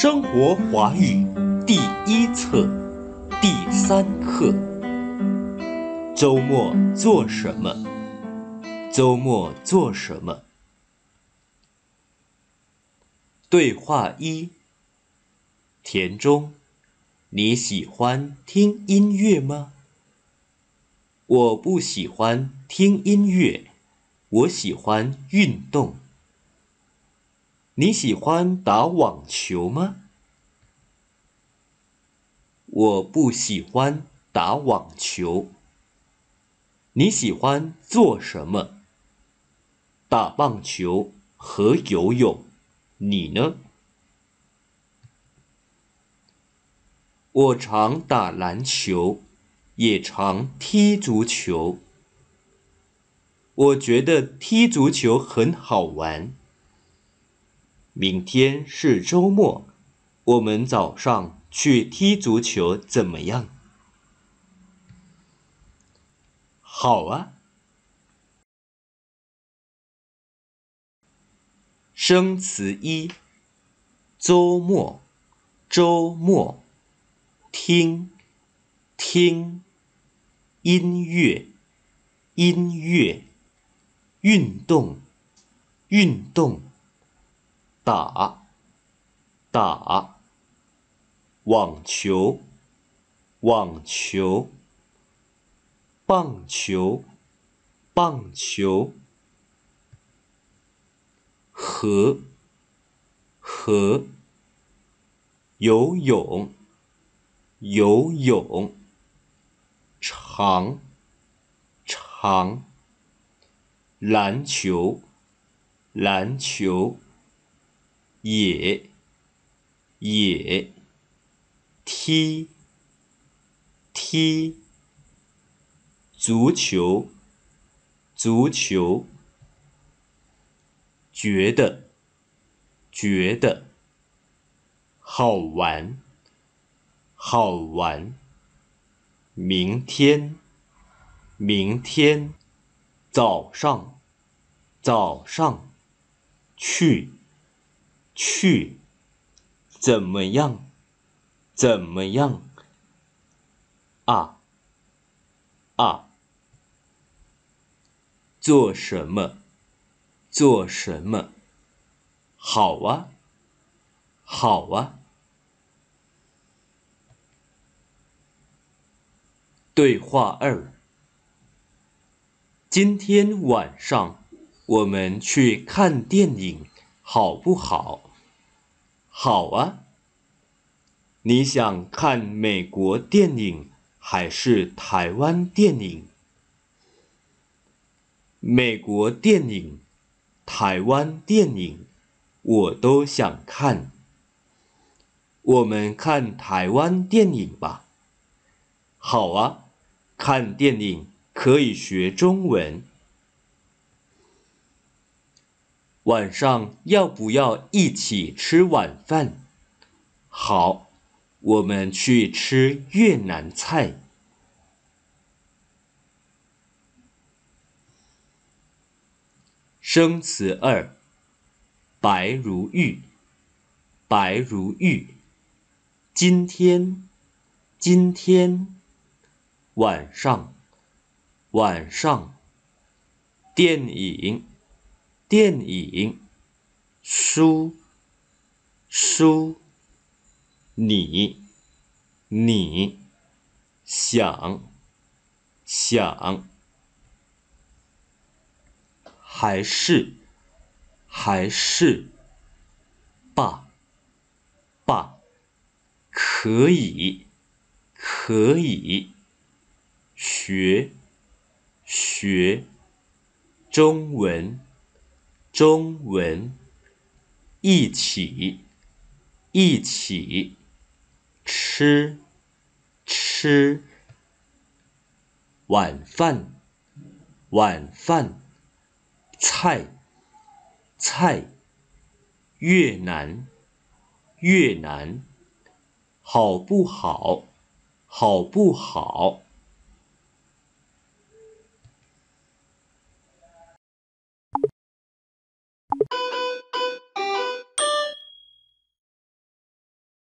生活华语第一册第三课。周末做什么？周末做什么？对话一。田中，你喜欢听音乐吗？我不喜欢听音乐，我喜欢运动。你喜欢打网球吗？我不喜欢打网球。你喜欢做什么？打棒球和游泳。你呢？我常打篮球，也常踢足球。我觉得踢足球很好玩。明天是周末，我们早上去踢足球怎么样？好啊。生词一：周末，周末，听，听，音乐，音乐，运动，运动。打，打网球，网球，棒球，棒球和和游泳，游泳长长篮球，篮球。也也踢踢足球，足球觉得觉得好玩，好玩。明天明天早上早上去。去，怎么样？怎么样？啊啊！做什么？做什么？好啊，好啊。对话二：今天晚上我们去看电影，好不好？好啊，你想看美国电影还是台湾电影？美国电影、台湾电影我都想看。我们看台湾电影吧。好啊，看电影可以学中文。晚上要不要一起吃晚饭？好，我们去吃越南菜。生词二，白如玉，白如玉。今天，今天晚上，晚上电影。电影，书，书，你，你想，想，还是，还是，爸，爸，可以，可以，学，学，中文。中文，一起，一起吃吃晚饭，晚饭菜菜越南越南，好不好？好不好？